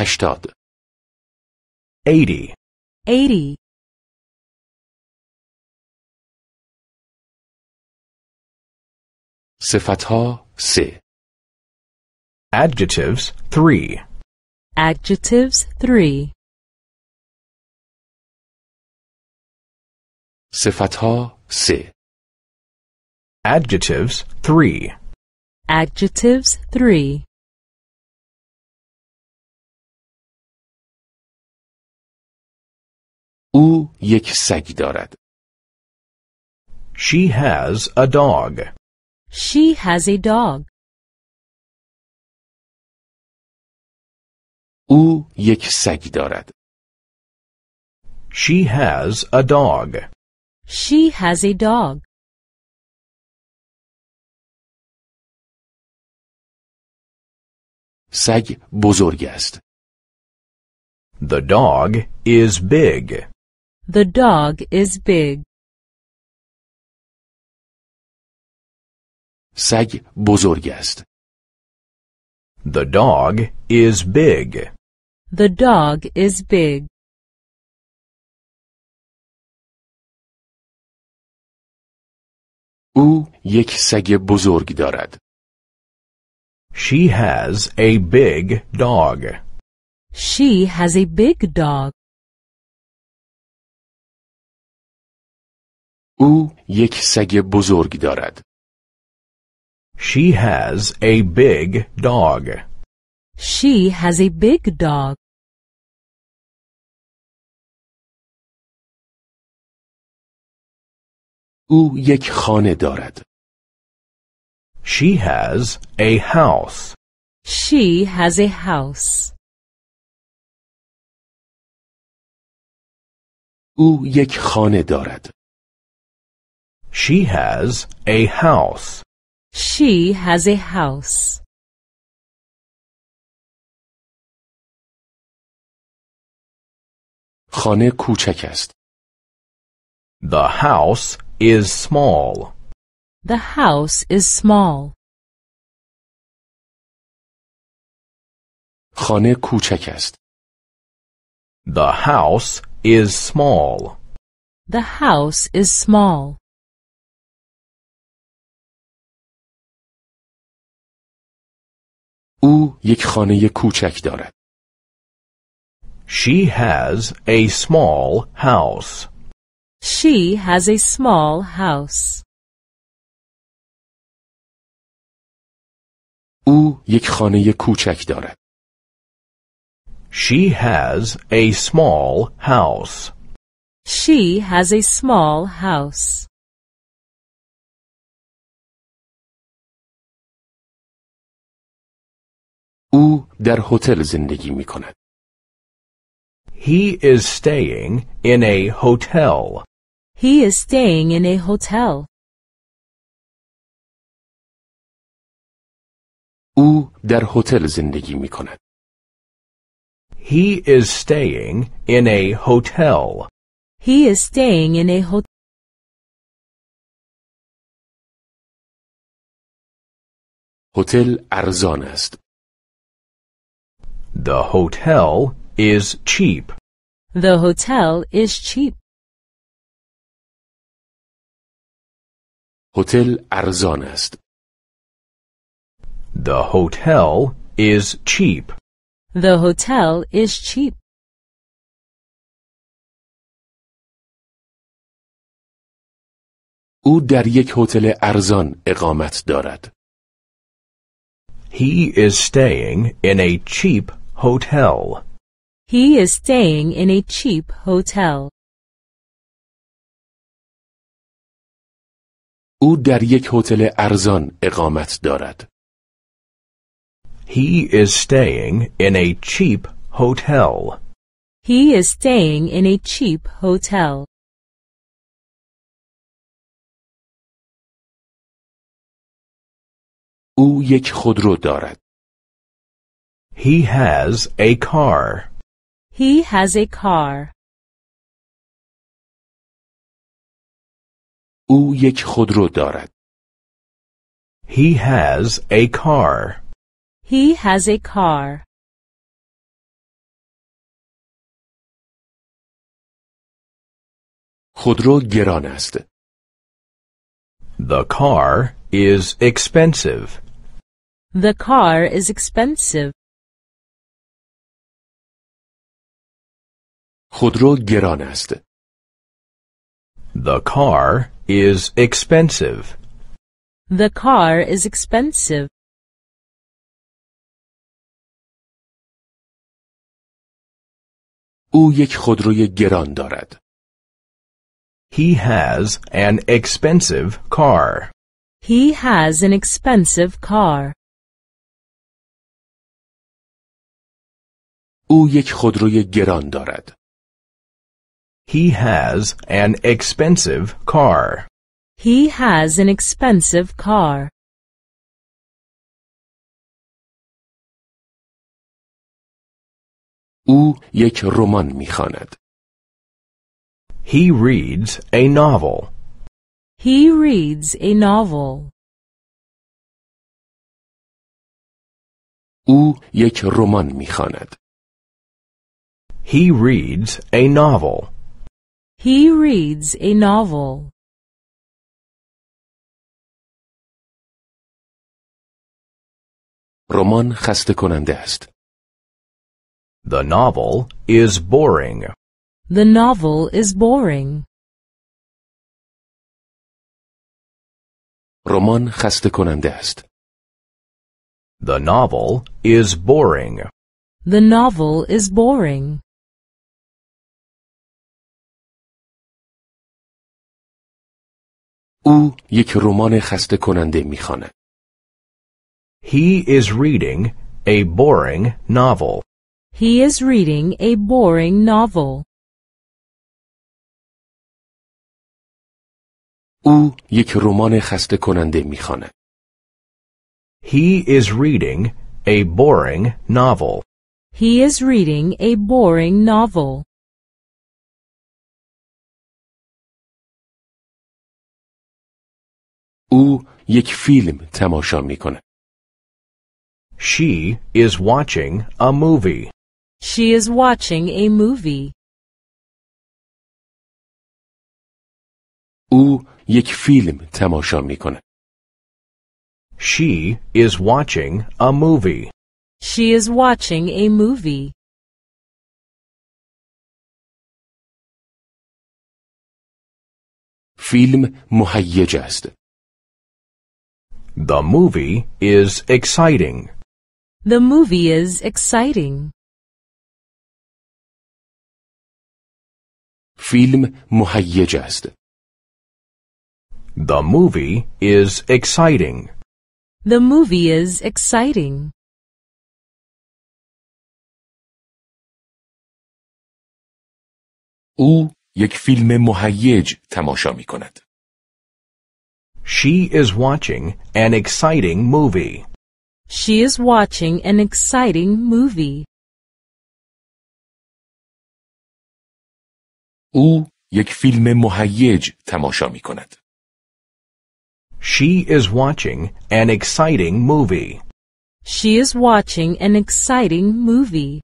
هشتاد 80 80 صفتها سه Adjectives 3 Adjectives 3 صفتها سه Adjectives 3 Adjectives 3 او یک سگ دارد. She has a dog. She has a dog. او یک سگ دارد. She has a dog. She has a dog. سگ بزرگ است. The dog is big. The dog is big. سگ بزرگ است. The dog is big. The dog is big. او یک سگ بزرگ دارد. She has a big dog. She has a big dog. او یک سگ بزرگ دارد. She has a big dog. She has a big dog. او یک خانه دارد. She has a house. She has a house. او یک خانه دارد. She has a house. She has a house. خانه کوچک است. The house is small. The house is small. خانه کوچک است. The house is small. The house is small. او یک خانه کوچک دارد. She has a small house. She has a small house. او یک خانه کوچک دارد. She has a small house. She has a small house. او در هتل زندگی می کند. He is staying in a hotel. He is staying in a hotel. او در هتل زندگی می کند. He is staying in a hotel. He is staying in a hotel. هتل ارزان است. The hotel is cheap. The hotel is cheap. Hotel Arzonest. The hotel is cheap. The hotel is cheap. او در یک هتل ارزان اقامت دارد. He is staying in a cheap hotel. He is staying in a cheap hotel. او در یک هتل ارزان اقامت دارد. He is staying in a cheap hotel. He is staying in a cheap hotel. او یک خودرو دارد. He has a car. He has a car. او یک خودرو دارد. He has a car. He has a car. خودرو گران است. The car is expensive. The car is expensive. خودرو گران است. The car is expensive. The car is expensive. او یک خودروی گران دارد. He has an expensive car. He has an expensive car. او یک خودروی گران دارد. He has an expensive car. He has an expensive car. او یک رمان میخواند. He reads a novel. He reads a novel. او یک رمان میخواند. He reads a novel. He reads a novel. Roman خسته کننده است. The novel is boring. The novel is boring. Roman خسته کننده است. The novel is boring. The novel is boring. او یک رمان خسته کننده میخواند. He is reading a boring novel. He is reading a boring novel. او یک رمان خسته کننده میخواند. He is reading a boring novel. He is reading a boring novel. او یک فیلم تماشا میکنه. She is watching a movie. She is watching a movie. او یک فیلم تماشا میکنه. She is watching a movie. She is watching a movie. فیلم مهیج است. The movie is exciting. The movie is exciting. Film مهیج است. The movie is exciting. The movie is exciting. او یک فیلم مهیج تماشا می کند. She is watching an exciting movie. She is watching an exciting movie. او یک فیلم مهیج تماشا می کند. She is watching an exciting movie. She is watching an exciting movie.